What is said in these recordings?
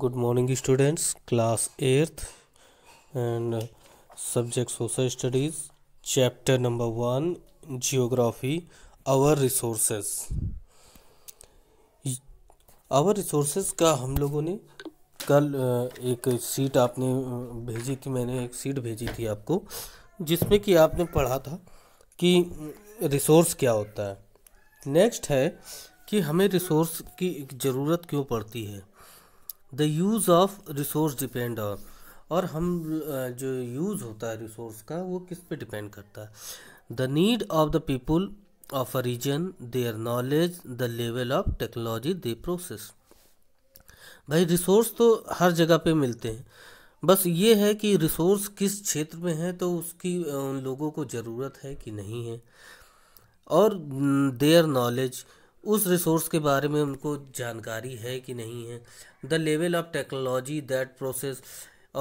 Good morning students class eighth and subject social studies chapter number one geography our resources our resources का हम लोगों ने कल एक सीट आपने भेजी थी मैंने एक सीट भेजी थी आपको जिसमें कि आपने पढ़ा था कि रिसोर्स क्या होता है नेक्स्ट है कि हमें रिसोर्स की ज़रूरत क्यों पड़ती है the use of resource depend on और हम जो यूज़ होता है रिसोर्स का वो किस पे डिपेंड करता है the need of the people of a region their knowledge the level of technology they process भाई रिसोर्स तो हर जगह पे मिलते हैं बस ये है कि रिसोर्स किस क्षेत्र में है तो उसकी उन लोगों को ज़रूरत है कि नहीं है और देयर नॉलेज उस रिसोर्स के बारे में उनको जानकारी है कि नहीं है the level of technology that process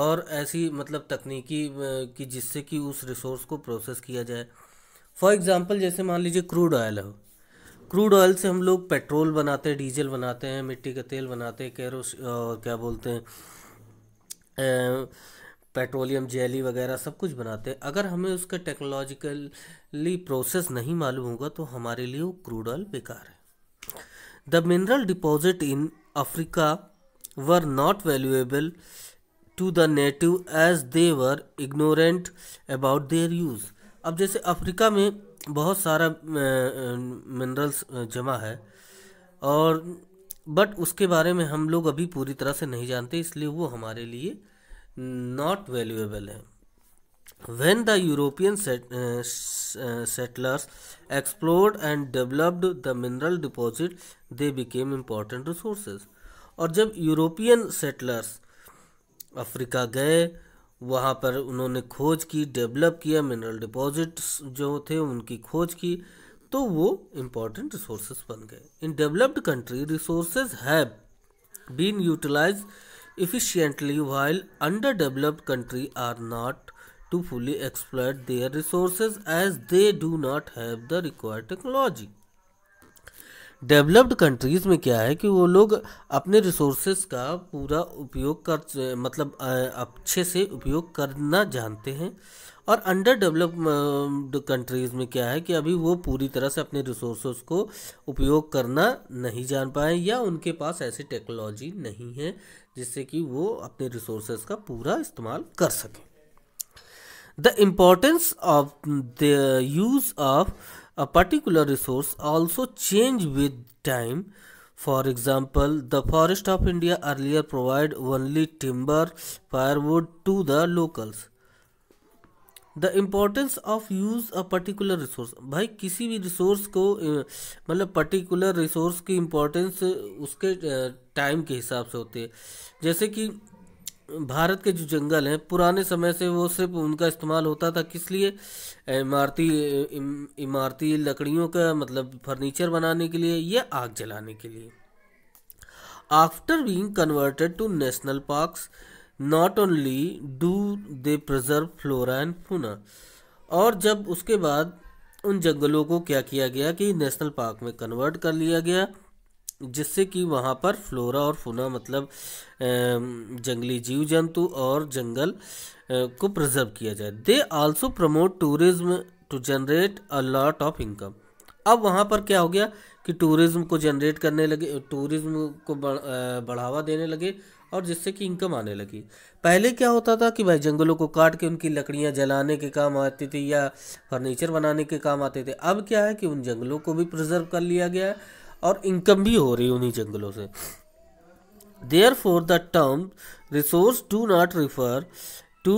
और ऐसी मतलब तकनीकी कि जिससे कि उस रिसोर्स को प्रोसेस किया जाए फॉर एग्ज़ाम्पल जैसे मान लीजिए क्रूड ऑयल है क्रूड ऑयल से हम लोग पेट्रोल बनाते हैं डीजल बनाते हैं मिट्टी का तेल बनाते हैं कैरोस क्या बोलते हैं पेट्रोलियम जेली वगैरह सब कुछ बनाते हैं अगर हमें उसका टेक्नोलॉजिकली प्रोसेस नहीं मालूम होगा तो हमारे लिए वो क्रूड ऑयल बेकार है The mineral deposit in Africa were not valuable to the native as they were ignorant about their use. अब जैसे अफ्रीका में बहुत सारा मिनरल्स जमा है और बट उसके बारे में हम लोग अभी पूरी तरह से नहीं जानते इसलिए वो हमारे लिए नॉट वैल्यूएबल है When the European set, uh, settlers explored and developed the mineral deposit, they became important resources. और जब यूरोपियन सेटलर्स अफ्रीका गए वहाँ पर उन्होंने खोज की डेवलप किया मिनरल डिपॉजिट्स जो थे उनकी खोज की तो वो इम्पोर्टेंट रिसोर्सेज बन गए in developed country resources have been utilize efficiently while underdeveloped country are not to fully exploit their resources as they do not have the required technology. Developed countries में क्या है कि वो लोग अपने रिसोर्सेज का पूरा उपयोग कर मतलब अच्छे से उपयोग करना जानते हैं और अंडर डेवलप्ड कंट्रीज़ में क्या है कि अभी वो पूरी तरह से अपने रिसोर्स को उपयोग करना नहीं जान पाए या उनके पास ऐसी टेक्नोलॉजी नहीं है जिससे कि वो अपने रिसोर्स का पूरा इस्तेमाल कर सकें The importance of the use of a particular resource also change with time. For example, the forest of India earlier provided only timber, firewood to the locals. The importance of use a particular resource. भाई किसी भी resource को मतलब particular resource की importance उसके time के हिसाब से होती है जैसे कि भारत के जो जंगल हैं पुराने समय से वो सिर्फ उनका इस्तेमाल होता था किस लिए इमारती इम, इमारती लकड़ियों का मतलब फर्नीचर बनाने के लिए या आग जलाने के लिए after being converted to national parks not only do they preserve flora and fauna और जब उसके बाद उन जंगलों को क्या किया गया कि नेशनल पार्क में कन्वर्ट कर लिया गया जिससे कि वहाँ पर फ्लोरा और फूना मतलब जंगली जीव जंतु और जंगल को प्रिजर्व किया जाए they also promote tourism to generate a lot of income अब वहाँ पर क्या हो गया कि टूरिज्म को जनरेट करने लगे टूरिज्म को बढ़ावा देने लगे और जिससे कि इनकम आने लगी पहले क्या होता था कि भाई जंगलों को काट के उनकी लकड़ियाँ जलाने के काम आती थी या फर्नीचर बनाने के काम आते थे अब क्या है कि उन जंगलों को भी प्रिजर्व कर लिया गया है और इनकम भी हो रही है उन्हीं जंगलों से therefore the term resource do not refer to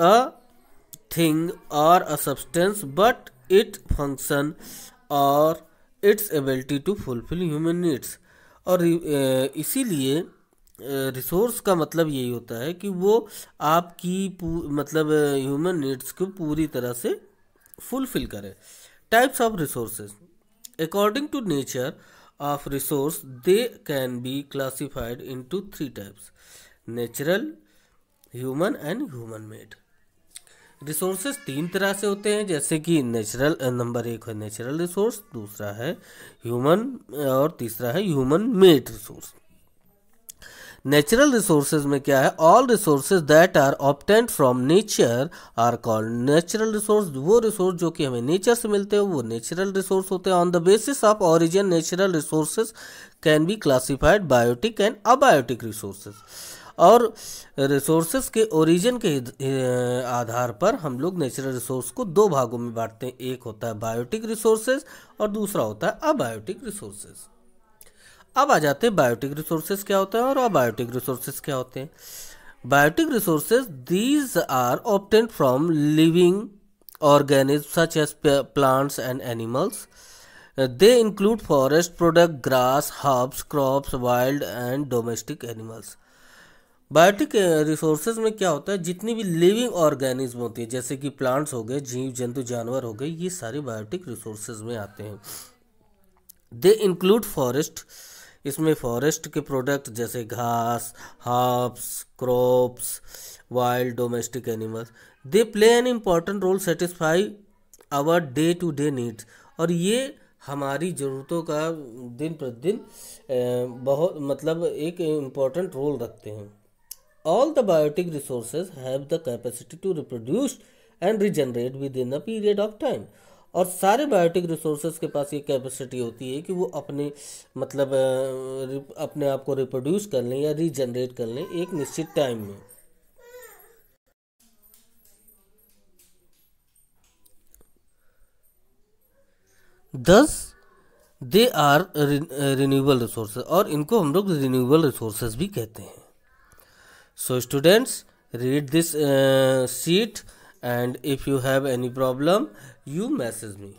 a thing और a substance but it function और its ability to fulfil human needs और इसीलिए रिसोर्स का मतलब यही होता है कि वो आपकी मतलब ह्यूमन नीड्स को पूरी तरह से फुलफिल करे types of resources According to nature of resource, they can be classified into three types natural, human and human made. Resources तीन तरह से होते हैं जैसे कि नेचुरल नंबर एक है नेचुरल रिसोर्स दूसरा है ह्यूमन और तीसरा है human made resource natural resources में क्या है all resources that are obtained from nature are called natural resource वो रिसोर्स जो कि हमें नेचर से मिलते हैं वो नेचुरल रिसोर्स होते हैं on the basis of origin natural resources can be classified biotic and abiotic resources और रिसोर्सेज के ओरिजिन के आधार पर हम लोग नेचुरल रिसोर्स को दो भागों में बांटते हैं एक होता है बायोटिक रिसोर्सेज और दूसरा होता है अबायोटिक रिसोर्सेज अब आ जाते हैं बायोटिक रिसोर्सेज क्या होता है और अबायोटिक रिसोर्सेज क्या होते हैं biotic resources these are obtained from living organisms such as plants and animals they include forest product grass herbs crops wild and domestic animals biotic resources में क्या होता है जितनी भी लिविंग ऑर्गेनिज्म होती है जैसे कि प्लांट्स हो गए जीव जंतु जानवर हो गए ये सारे बायोटिक रिसोर्सेज में आते हैं दे इंक्लूड फॉरेस्ट इसमें फॉरेस्ट के प्रोडक्ट जैसे घास herbs crops wild domestic animals they play an important role satisfy our day to day needs और ये हमारी ज़रूरतों का दिन प्रतिदिन बहुत मतलब एक इम्पॉर्टेंट रोल रखते हैं all the biotic resources have the capacity to reproduce and regenerate within a period of time और सारे बायोटिक रिसोर्सेज के पास ये कैपेसिटी होती है कि वो अपने मतलब अपने आप को रिप्रोड्यूस कर लें या रीजनरेट कर लें एक निश्चित टाइम में दस दे आर रिन्यूएबल रिसोर्सेज और इनको हम लोग रिन्यूएबल रिसोर्सेज भी कहते हैं so students read this sheet and if you have any problem you message me